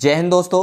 जय हिंद दोस्तों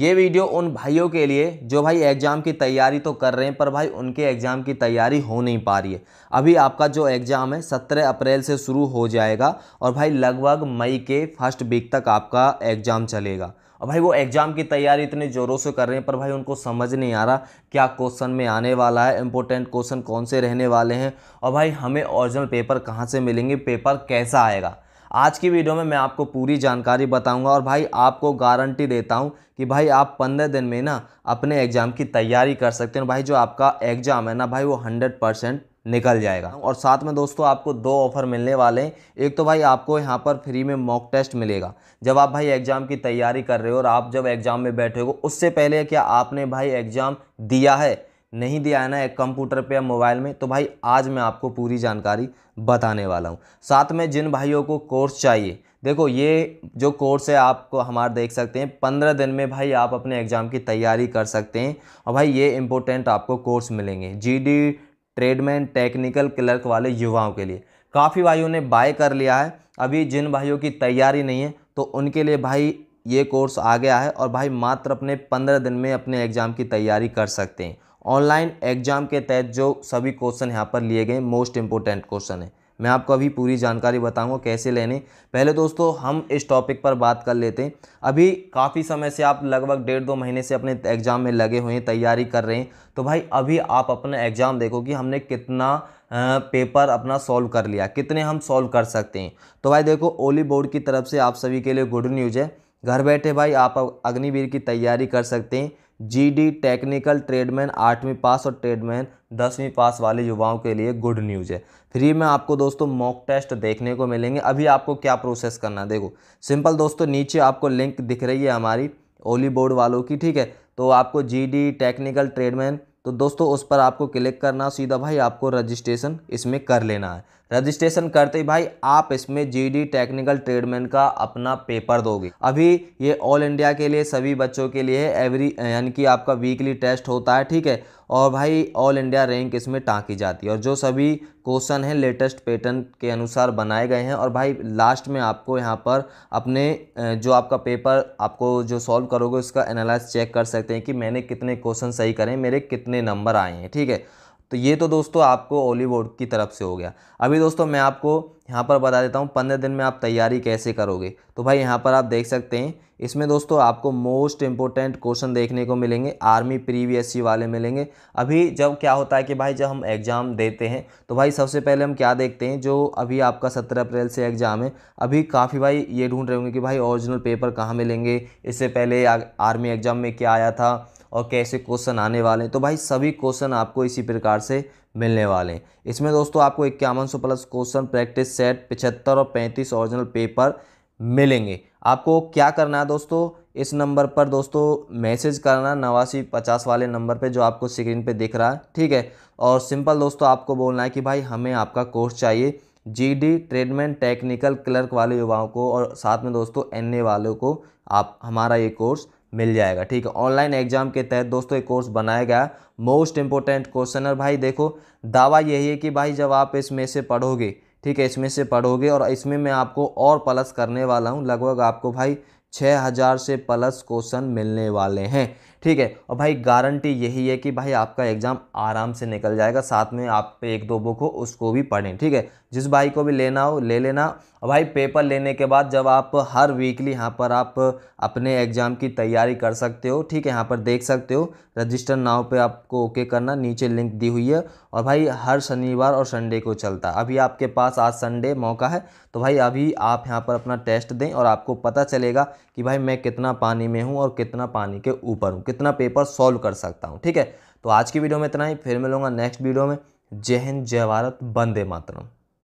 ये वीडियो उन भाइयों के लिए जो भाई एग्ज़ाम की तैयारी तो कर रहे हैं पर भाई उनके एग्ज़ाम की तैयारी हो नहीं पा रही है अभी आपका जो एग्ज़ाम है सत्रह अप्रैल से शुरू हो जाएगा और भाई लगभग मई के फर्स्ट वीक तक आपका एग्ज़ाम चलेगा और भाई वो एग्ज़ाम की तैयारी इतने ज़ोरों से कर रहे हैं पर भाई उनको समझ नहीं आ रहा क्या क्वेश्चन में आने वाला है इंपॉर्टेंट क्वेश्चन कौन से रहने वाले हैं और भाई हमें ओरिजिनल पेपर कहाँ से मिलेंगे पेपर कैसा आएगा आज की वीडियो में मैं आपको पूरी जानकारी बताऊंगा और भाई आपको गारंटी देता हूं कि भाई आप पंद्रह दिन में ना अपने एग्ज़ाम की तैयारी कर सकते हैं भाई जो आपका एग्ज़ाम है ना भाई वो हंड्रेड परसेंट निकल जाएगा और साथ में दोस्तों आपको दो ऑफ़र मिलने वाले हैं एक तो भाई आपको यहाँ पर फ्री में मॉक टेस्ट मिलेगा जब आप भाई एग्ज़ाम की तैयारी कर रहे हो और आप जब एग्ज़ाम में बैठे हो उससे पहले क्या आपने भाई एग्ज़ाम दिया है नहीं दिया है ना कंप्यूटर पे या मोबाइल में तो भाई आज मैं आपको पूरी जानकारी बताने वाला हूँ साथ में जिन भाइयों को कोर्स चाहिए देखो ये जो कोर्स है आपको हमारे देख सकते हैं पंद्रह दिन में भाई आप अपने एग्ज़ाम की तैयारी कर सकते हैं और भाई ये इम्पोर्टेंट आपको कोर्स मिलेंगे जी ट्रेडमैन टेक्निकल क्लर्क वाले युवाओं के लिए काफ़ी भाइयों ने बाय कर लिया है अभी जिन भाइयों की तैयारी नहीं है तो उनके लिए भाई ये कोर्स आ गया है और भाई मात्र अपने पंद्रह दिन में अपने एग्ज़ाम की तैयारी कर सकते हैं ऑनलाइन एग्जाम के तहत जो सभी क्वेश्चन यहाँ पर लिए गए मोस्ट इंपॉर्टेंट क्वेश्चन है मैं आपको अभी पूरी जानकारी बताऊंगा कैसे लेने पहले दोस्तों हम इस टॉपिक पर बात कर लेते हैं अभी काफ़ी समय से आप लगभग डेढ़ दो महीने से अपने एग्ज़ाम में लगे हुए हैं तैयारी कर रहे हैं तो भाई अभी आप अपना एग्ज़ाम देखो कि हमने कितना पेपर अपना सॉल्व कर लिया कितने हम सॉल्व कर सकते हैं तो भाई देखो ओली बोर्ड की तरफ से आप सभी के लिए गुड न्यूज़ है घर बैठे भाई आप अग्निवीर की तैयारी कर सकते हैं जीडी टेक्निकल ट्रेडमैन आठवीं पास और ट्रेडमैन दसवीं पास वाले युवाओं के लिए गुड न्यूज़ है फ्री में आपको दोस्तों मॉक टेस्ट देखने को मिलेंगे अभी आपको क्या प्रोसेस करना है देखो सिंपल दोस्तों नीचे आपको लिंक दिख रही है हमारी ओली बोर्ड वालों की ठीक है तो आपको डी टेक्निकल ट्रेडमैन तो दोस्तों उस पर आपको क्लिक करना सीधा भाई आपको रजिस्ट्रेशन इसमें कर लेना है रजिस्ट्रेशन करते ही भाई आप इसमें जीडी टेक्निकल ट्रेडमैन का अपना पेपर दोगे अभी ये ऑल इंडिया के लिए सभी बच्चों के लिए एवरी यानी कि आपका वीकली टेस्ट होता है ठीक है और भाई ऑल इंडिया रैंक इसमें टाँकी जाती है और जो सभी क्वेश्चन हैं लेटेस्ट पैटर्न के अनुसार बनाए गए हैं और भाई लास्ट में आपको यहाँ पर अपने जो आपका पेपर आपको जो सॉल्व करोगे उसका एनालिस चेक कर सकते हैं कि मैंने कितने क्वेश्चन सही करें मेरे कितने नंबर आए हैं ठीक है तो ये तो दोस्तों आपको ओलीवुड की तरफ से हो गया अभी दोस्तों मैं आपको यहाँ पर बता देता हूँ पंद्रह दिन में आप तैयारी कैसे करोगे तो भाई यहाँ पर आप देख सकते हैं इसमें दोस्तों आपको मोस्ट इम्पोर्टेंट क्वेश्चन देखने को मिलेंगे आर्मी प्रीवियस वाले मिलेंगे अभी जब क्या होता है कि भाई जब हम एग्ज़ाम देते हैं तो भाई सबसे पहले हम क्या देखते हैं जो अभी आपका सत्रह अप्रैल से एग्ज़ाम है अभी काफ़ी भाई ये ढूंढ रहे होंगे कि भाई ओरिजिनल पेपर कहाँ मिलेंगे इससे पहले आर्मी एग्ज़ाम में क्या आया था और कैसे क्वेश्चन आने वाले हैं तो भाई सभी क्वेश्चन आपको इसी प्रकार से मिलने वाले हैं इसमें दोस्तों आपको इक्यावन सौ प्लस क्वेश्चन प्रैक्टिस सेट पिछहत्तर और पैंतीस ओरिजिनल पेपर मिलेंगे आपको क्या करना है दोस्तों इस नंबर पर दोस्तों मैसेज करना नवासी पचास वाले नंबर पे जो आपको स्क्रीन पे दिख रहा है ठीक है और सिंपल दोस्तों आपको बोलना है कि भाई हमें आपका कोर्स चाहिए जीडी ट्रेडमेंट टेक्निकल क्लर्क वाले युवाओं को और साथ में दोस्तों एनए वालों को आप हमारा ये कोर्स मिल जाएगा ठीक है ऑनलाइन एग्जाम के तहत दोस्तों एक कोर्स बनाया गया मोस्ट इंपॉर्टेंट क्वेश्चन और भाई देखो दावा यही है कि भाई जब आप इसमें से पढ़ोगे ठीक है इसमें से पढ़ोगे और इसमें मैं आपको और प्लस करने वाला हूँ लगभग आपको भाई छः हज़ार से प्लस क्वेश्चन मिलने वाले हैं ठीक है और भाई गारंटी यही है कि भाई आपका एग्ज़ाम आराम से निकल जाएगा साथ में आप एक दो बुक हो उसको भी पढ़ें ठीक है जिस भाई को भी लेना हो ले लेना और भाई पेपर लेने के बाद जब आप हर वीकली यहाँ पर आप अपने एग्ज़ाम की तैयारी कर सकते हो ठीक है यहाँ पर देख सकते हो रजिस्टर नाव पे आपको ओके करना नीचे लिंक दी हुई है और भाई हर शनिवार और संडे को चलता है अभी आपके पास आज संडे मौका है तो भाई अभी आप यहाँ पर अपना टेस्ट दें और आपको पता चलेगा कि भाई मैं कितना पानी में हूँ और कितना पानी के ऊपर हूँ कितना पेपर सॉल्व कर सकता हूँ ठीक है तो आज की वीडियो में इतना ही फिर मिलूंगा नेक्स्ट वीडियो में जय हिंद जय भारत बंदे मातरम